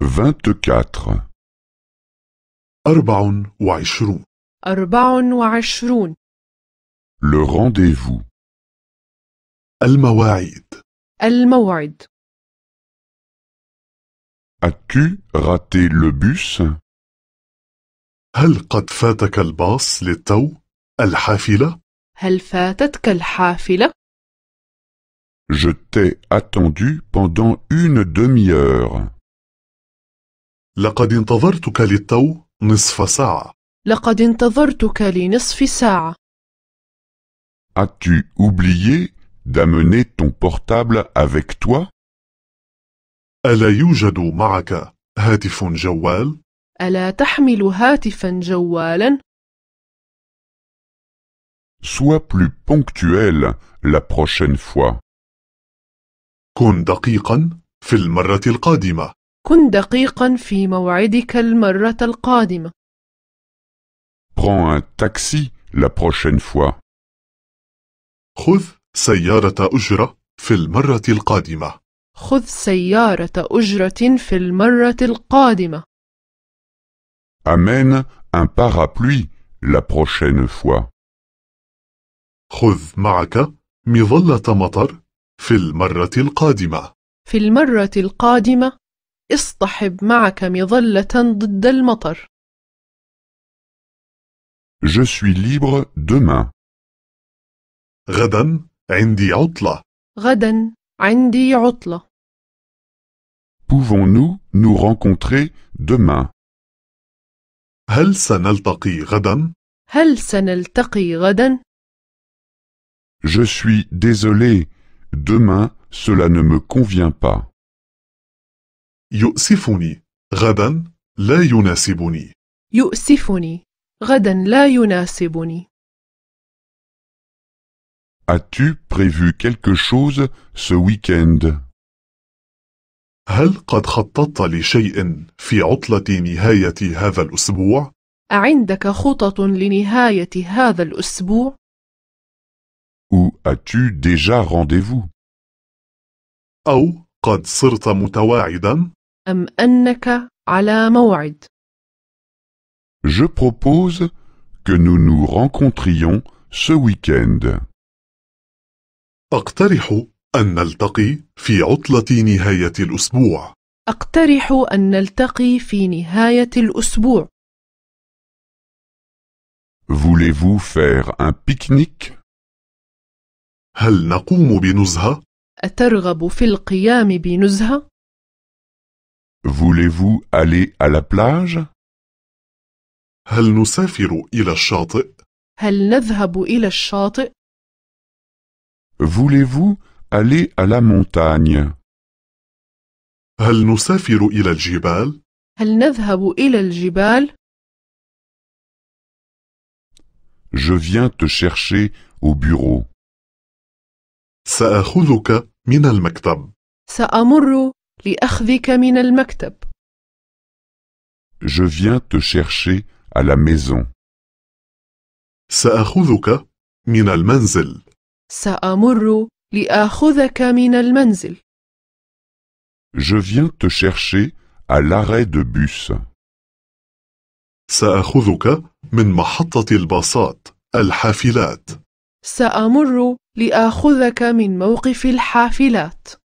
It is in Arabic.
24 24 Le rendez-vous المواعيد mawaid As-tu raté le bus هل قد فاتك الباص للتو الحافلة هل فاتتك Je t'ai attendu pendant une demi-heure. لقد انتظرتك للتو نصف ساعة. لقد انتظرتك لنصف ساعة. As-tu oublié d'amener ton portable avec toi? ألا يوجد معك هاتف جوال؟ ألا تحمل هاتفا جوالا؟ Sois plus ponctuel la prochaine fois. كن دقيقا في المرة القادمة. كن دقيقا في موعدك المرة القادمة. Prends un taxi la prochaine fois. خذ سيارة أجرة في المرة القادمة. خذ سيارة أجرة في المرة القادمة. Amène un parapluie la prochaine fois. خذ معك مظلة مطر في المرة القادمة. في المرة القادمة اصطحب معك مظلة ضد المطر. Je suis libre demain. غدا عندي عطلة. غدا عندي عطلة. Pouvons-nous nous rencontrer demain? هل سنلتقي غدا؟ هل سنلتقي غدا؟ Je suis désolé, demain cela ne me convient pas. يؤسفني غدا لا يناسبني يؤسفني غدا لا يناسبني As-tu prévu quelque chose ce week-end هل قد خططت لشيء في عطلة نهاية هذا الأسبوع؟ أعندك خطط لنهاية هذا الأسبوع؟ Ou as-tu déjà rendez-vous أو قد صرت متواعدا أم أنك على موعد؟ Je propose que nous nous rencontrions ce week-end. أقترح أن نلتقي في عطلة نهاية الأسبوع. أقترح أن نلتقي في نهاية الأسبوع. Voulez-vous faire un pique-nique? هل نقوم بنزهة؟ أترغب في القيام بنزهة؟ Voulez-vous aller à la plage هل نسافر إلى الشاطئ؟ هل نذهب إلى الشاطئ؟ Voulez-vous aller à la montagne هل نسافر إلى الجبال؟ هل نذهب إلى الجبال؟ Je viens te chercher au bureau. سأخذك من المكتب. سأمر لأخذك من المكتب. Je viens te chercher à la maison. سأخذك من المنزل. سأمر لآخذك من المنزل. Je viens te chercher à l'arrêt de bus. سأخذك من محطة الباصات الحافلات. سأمر لآخذك من موقف الحافلات.